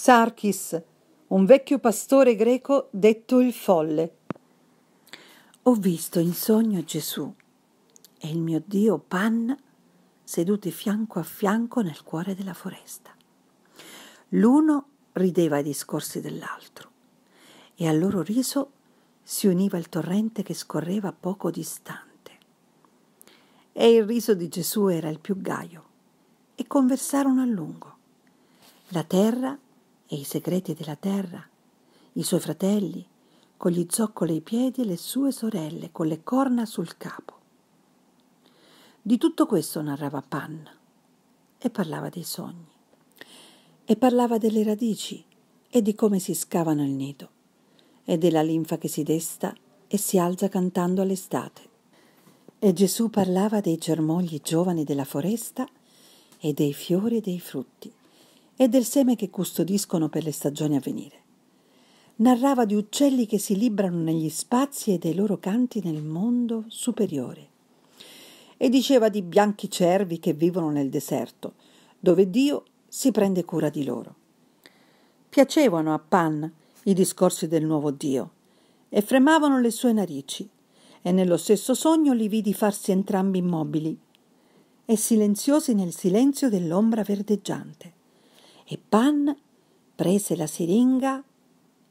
Sarkis, un vecchio pastore greco detto il folle. Ho visto in sogno Gesù e il mio Dio Pan seduti fianco a fianco nel cuore della foresta. L'uno rideva ai discorsi dell'altro e al loro riso si univa il torrente che scorreva poco distante. E il riso di Gesù era il più gaio e conversarono a lungo. La terra e i segreti della terra, i suoi fratelli, con gli zoccoli ai piedi e le sue sorelle con le corna sul capo. Di tutto questo narrava Panna e parlava dei sogni e parlava delle radici e di come si scavano il nido e della linfa che si desta e si alza cantando all'estate. E Gesù parlava dei germogli giovani della foresta e dei fiori e dei frutti e del seme che custodiscono per le stagioni a venire. Narrava di uccelli che si librano negli spazi e dei loro canti nel mondo superiore. E diceva di bianchi cervi che vivono nel deserto, dove Dio si prende cura di loro. Piacevano a Pan i discorsi del nuovo Dio e fremavano le sue narici, e nello stesso sogno li vidi farsi entrambi immobili e silenziosi nel silenzio dell'ombra verdeggiante. E Pan prese la siringa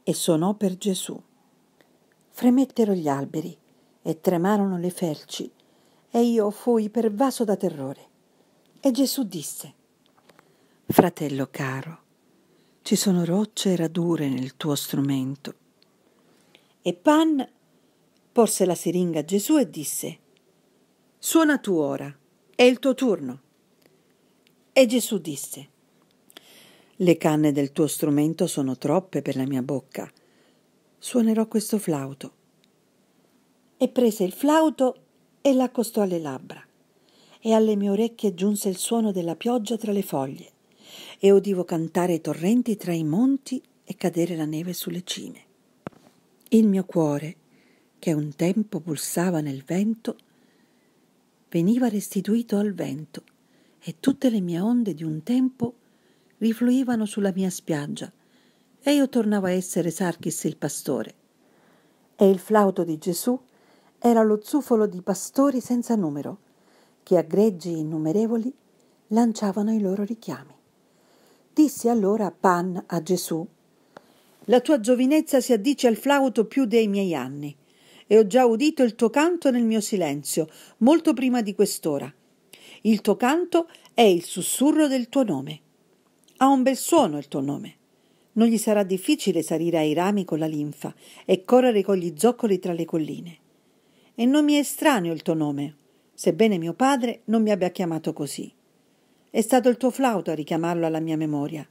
e suonò per Gesù. Fremettero gli alberi e tremarono le felci e io fui pervaso da terrore. E Gesù disse, Fratello caro, ci sono rocce e radure nel tuo strumento. E Pan porse la siringa a Gesù e disse, Suona tu ora, è il tuo turno. E Gesù disse, le canne del tuo strumento sono troppe per la mia bocca. Suonerò questo flauto. E prese il flauto e l'accostò alle labbra. E alle mie orecchie giunse il suono della pioggia tra le foglie, e udivo cantare i torrenti tra i monti e cadere la neve sulle cime. Il mio cuore, che un tempo pulsava nel vento, veniva restituito al vento, e tutte le mie onde di un tempo rifluivano sulla mia spiaggia e io tornavo a essere Sarkis il pastore. E il flauto di Gesù era lo zufolo di pastori senza numero, che a greggi innumerevoli lanciavano i loro richiami. Disse allora Pan a Gesù, La tua giovinezza si addice al flauto più dei miei anni, e ho già udito il tuo canto nel mio silenzio, molto prima di quest'ora. Il tuo canto è il sussurro del tuo nome. Ha un bel suono il tuo nome. Non gli sarà difficile salire ai rami con la linfa e correre con gli zoccoli tra le colline. E non mi è estraneo il tuo nome, sebbene mio padre non mi abbia chiamato così. È stato il tuo flauto a richiamarlo alla mia memoria.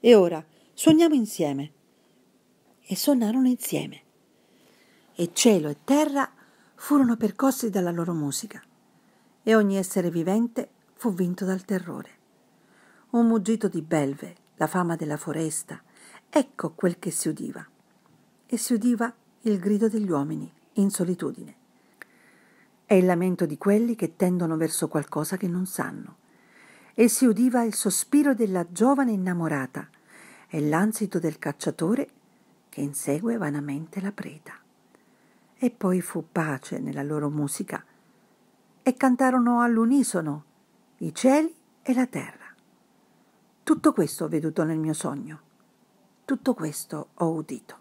E ora suoniamo insieme. E suonarono insieme. E cielo e terra furono percossi dalla loro musica. E ogni essere vivente fu vinto dal terrore un muggito di belve, la fama della foresta. Ecco quel che si udiva. E si udiva il grido degli uomini in solitudine. È il lamento di quelli che tendono verso qualcosa che non sanno. E si udiva il sospiro della giovane innamorata e l'ansito del cacciatore che insegue vanamente la preda. E poi fu pace nella loro musica e cantarono all'unisono i cieli e la terra. Tutto questo ho veduto nel mio sogno, tutto questo ho udito.